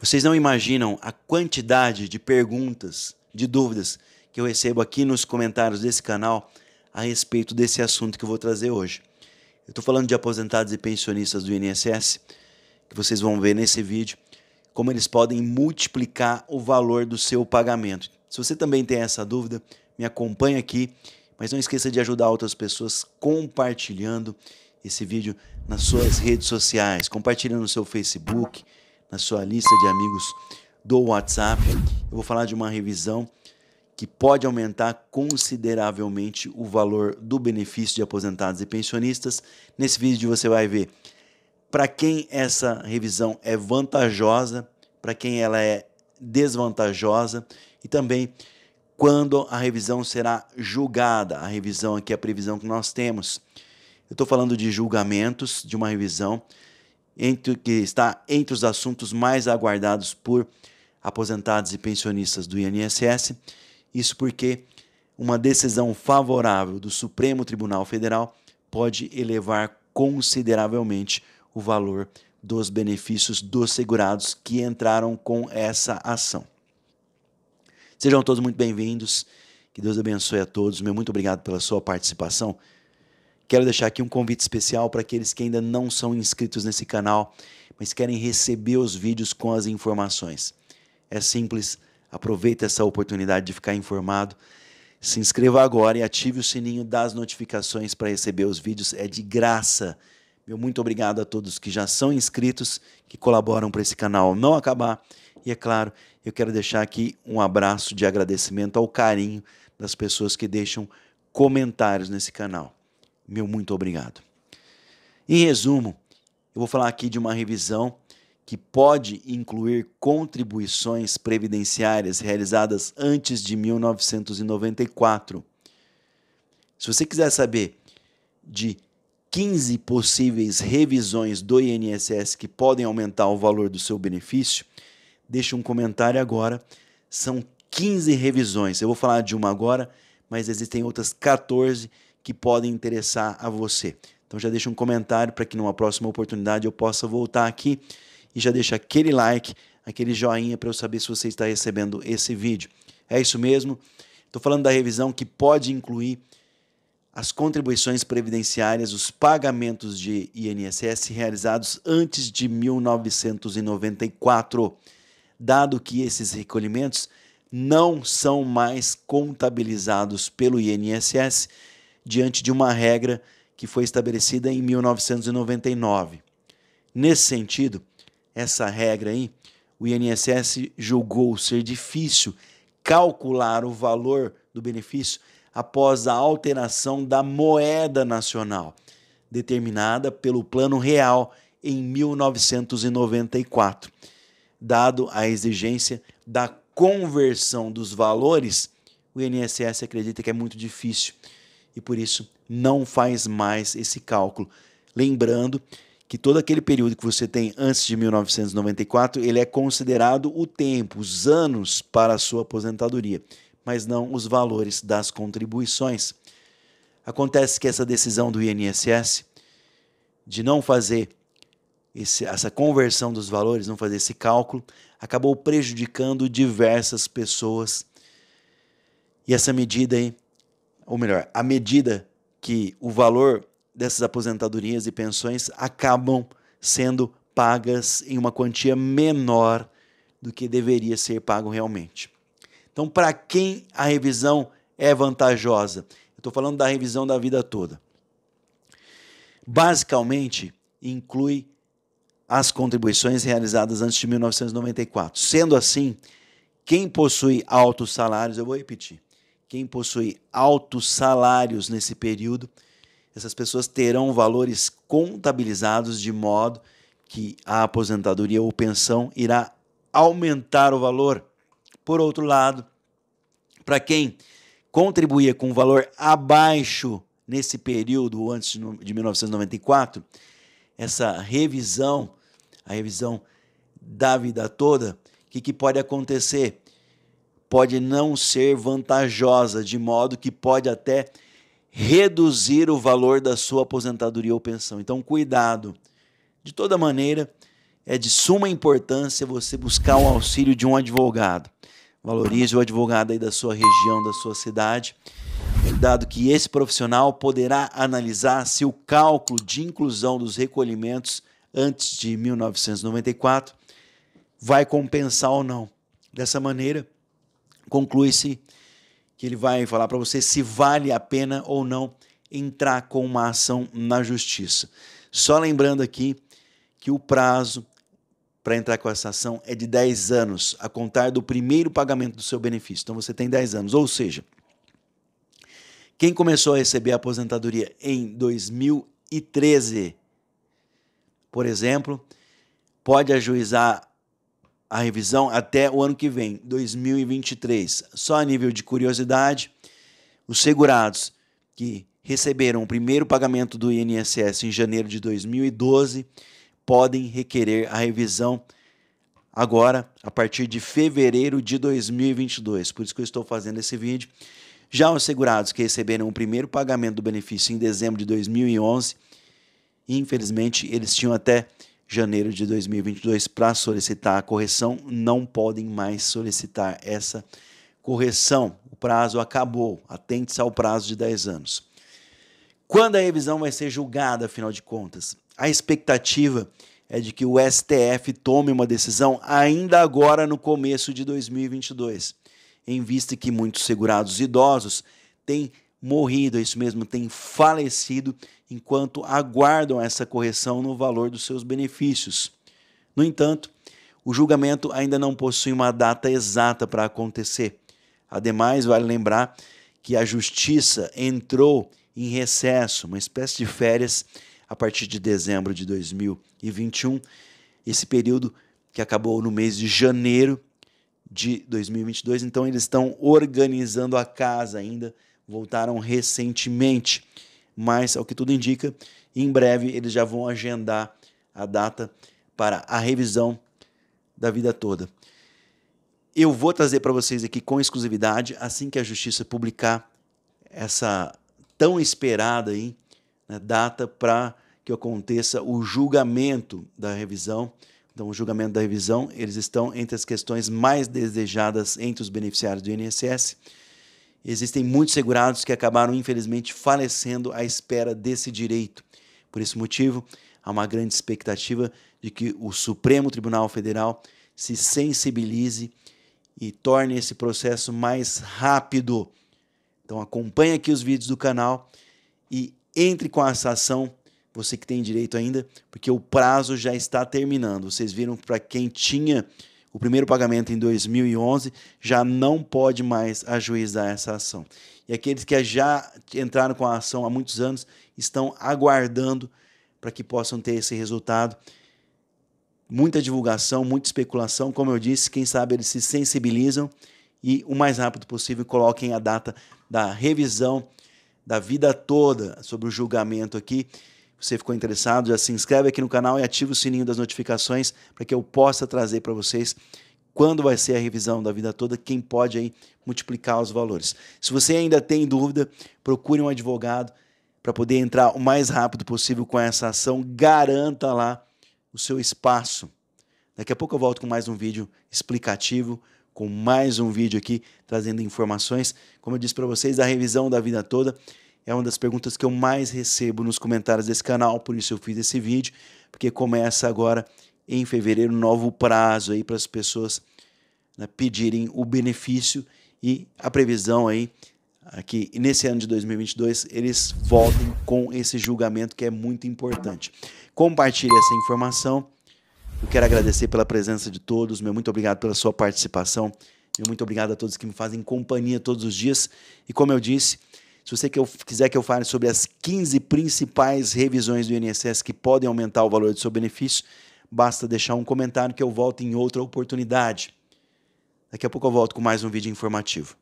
Vocês não imaginam a quantidade de perguntas, de dúvidas que eu recebo aqui nos comentários desse canal a respeito desse assunto que eu vou trazer hoje. Eu estou falando de aposentados e pensionistas do INSS, que vocês vão ver nesse vídeo, como eles podem multiplicar o valor do seu pagamento. Se você também tem essa dúvida, me acompanhe aqui, mas não esqueça de ajudar outras pessoas compartilhando esse vídeo nas suas redes sociais, compartilhando no seu Facebook, na sua lista de amigos do WhatsApp. Eu vou falar de uma revisão que pode aumentar consideravelmente o valor do benefício de aposentados e pensionistas. Nesse vídeo você vai ver para quem essa revisão é vantajosa, para quem ela é desvantajosa e também quando a revisão será julgada. A revisão aqui é a previsão que nós temos. Eu estou falando de julgamentos de uma revisão entre, que está entre os assuntos mais aguardados por aposentados e pensionistas do INSS. Isso porque uma decisão favorável do Supremo Tribunal Federal pode elevar consideravelmente o valor dos benefícios dos segurados que entraram com essa ação. Sejam todos muito bem-vindos. Que Deus abençoe a todos. Meu muito obrigado pela sua participação. Quero deixar aqui um convite especial para aqueles que ainda não são inscritos nesse canal, mas querem receber os vídeos com as informações. É simples, aproveita essa oportunidade de ficar informado. Se inscreva agora e ative o sininho das notificações para receber os vídeos, é de graça. Meu muito obrigado a todos que já são inscritos, que colaboram para esse canal não acabar. E é claro, eu quero deixar aqui um abraço de agradecimento ao carinho das pessoas que deixam comentários nesse canal meu muito obrigado. Em resumo, eu vou falar aqui de uma revisão que pode incluir contribuições previdenciárias realizadas antes de 1994. Se você quiser saber de 15 possíveis revisões do INSS que podem aumentar o valor do seu benefício, deixe um comentário agora. São 15 revisões. Eu vou falar de uma agora, mas existem outras 14 que podem interessar a você. Então já deixa um comentário para que numa próxima oportunidade eu possa voltar aqui e já deixa aquele like, aquele joinha para eu saber se você está recebendo esse vídeo. É isso mesmo. Estou falando da revisão que pode incluir as contribuições previdenciárias, os pagamentos de INSS realizados antes de 1994, dado que esses recolhimentos não são mais contabilizados pelo INSS diante de uma regra que foi estabelecida em 1999. Nesse sentido, essa regra aí, o INSS julgou ser difícil calcular o valor do benefício após a alteração da moeda nacional, determinada pelo Plano Real em 1994, dado a exigência da conversão dos valores, o INSS acredita que é muito difícil e por isso não faz mais esse cálculo. Lembrando que todo aquele período que você tem antes de 1994, ele é considerado o tempo, os anos para a sua aposentadoria, mas não os valores das contribuições. Acontece que essa decisão do INSS de não fazer esse, essa conversão dos valores, não fazer esse cálculo, acabou prejudicando diversas pessoas. E essa medida aí ou melhor, à medida que o valor dessas aposentadorias e pensões acabam sendo pagas em uma quantia menor do que deveria ser pago realmente. Então, para quem a revisão é vantajosa? Eu estou falando da revisão da vida toda. Basicamente, inclui as contribuições realizadas antes de 1994. Sendo assim, quem possui altos salários, eu vou repetir, quem possui altos salários nesse período, essas pessoas terão valores contabilizados de modo que a aposentadoria ou pensão irá aumentar o valor. Por outro lado, para quem contribuía com um valor abaixo nesse período antes de 1994, essa revisão, a revisão da vida toda, o que, que pode acontecer? pode não ser vantajosa, de modo que pode até reduzir o valor da sua aposentadoria ou pensão. Então, cuidado. De toda maneira, é de suma importância você buscar o auxílio de um advogado. Valorize o advogado aí da sua região, da sua cidade, dado que esse profissional poderá analisar se o cálculo de inclusão dos recolhimentos antes de 1994 vai compensar ou não. Dessa maneira, conclui-se que ele vai falar para você se vale a pena ou não entrar com uma ação na justiça. Só lembrando aqui que o prazo para entrar com essa ação é de 10 anos, a contar do primeiro pagamento do seu benefício. Então você tem 10 anos, ou seja, quem começou a receber a aposentadoria em 2013, por exemplo, pode ajuizar a revisão até o ano que vem, 2023. Só a nível de curiosidade, os segurados que receberam o primeiro pagamento do INSS em janeiro de 2012 podem requerer a revisão agora, a partir de fevereiro de 2022. Por isso que eu estou fazendo esse vídeo. Já os segurados que receberam o primeiro pagamento do benefício em dezembro de 2011, infelizmente, eles tinham até janeiro de 2022 para solicitar a correção, não podem mais solicitar essa correção. O prazo acabou. Atente-se ao prazo de 10 anos. Quando a revisão vai ser julgada, afinal de contas? A expectativa é de que o STF tome uma decisão ainda agora no começo de 2022, em vista que muitos segurados idosos têm morrido, é isso mesmo, têm falecido enquanto aguardam essa correção no valor dos seus benefícios. No entanto, o julgamento ainda não possui uma data exata para acontecer. Ademais, vale lembrar que a justiça entrou em recesso, uma espécie de férias, a partir de dezembro de 2021, esse período que acabou no mês de janeiro de 2022. Então, eles estão organizando a casa ainda, voltaram recentemente mas ao que tudo indica, em breve eles já vão agendar a data para a revisão da vida toda. Eu vou trazer para vocês aqui com exclusividade assim que a justiça publicar essa tão esperada aí, né, data para que aconteça o julgamento da revisão. Então, o julgamento da revisão, eles estão entre as questões mais desejadas entre os beneficiários do INSS. Existem muitos segurados que acabaram, infelizmente, falecendo à espera desse direito. Por esse motivo, há uma grande expectativa de que o Supremo Tribunal Federal se sensibilize e torne esse processo mais rápido. Então acompanhe aqui os vídeos do canal e entre com essa ação, você que tem direito ainda, porque o prazo já está terminando. Vocês viram para quem tinha o primeiro pagamento em 2011, já não pode mais ajuizar essa ação. E aqueles que já entraram com a ação há muitos anos estão aguardando para que possam ter esse resultado. Muita divulgação, muita especulação, como eu disse, quem sabe eles se sensibilizam e o mais rápido possível coloquem a data da revisão da vida toda sobre o julgamento aqui você ficou interessado, já se inscreve aqui no canal e ativa o sininho das notificações para que eu possa trazer para vocês quando vai ser a revisão da vida toda, quem pode aí multiplicar os valores. Se você ainda tem dúvida, procure um advogado para poder entrar o mais rápido possível com essa ação, garanta lá o seu espaço. Daqui a pouco eu volto com mais um vídeo explicativo, com mais um vídeo aqui trazendo informações, como eu disse para vocês, a revisão da vida toda. É uma das perguntas que eu mais recebo nos comentários desse canal, por isso eu fiz esse vídeo, porque começa agora em fevereiro um novo prazo aí para as pessoas né, pedirem o benefício e a previsão aí aqui nesse ano de 2022 eles voltem com esse julgamento que é muito importante. Compartilhe essa informação. Eu quero agradecer pela presença de todos, meu muito obrigado pela sua participação. Meu muito obrigado a todos que me fazem companhia todos os dias. E como eu disse, se você que eu, quiser que eu fale sobre as 15 principais revisões do INSS que podem aumentar o valor do seu benefício, basta deixar um comentário que eu volto em outra oportunidade. Daqui a pouco eu volto com mais um vídeo informativo.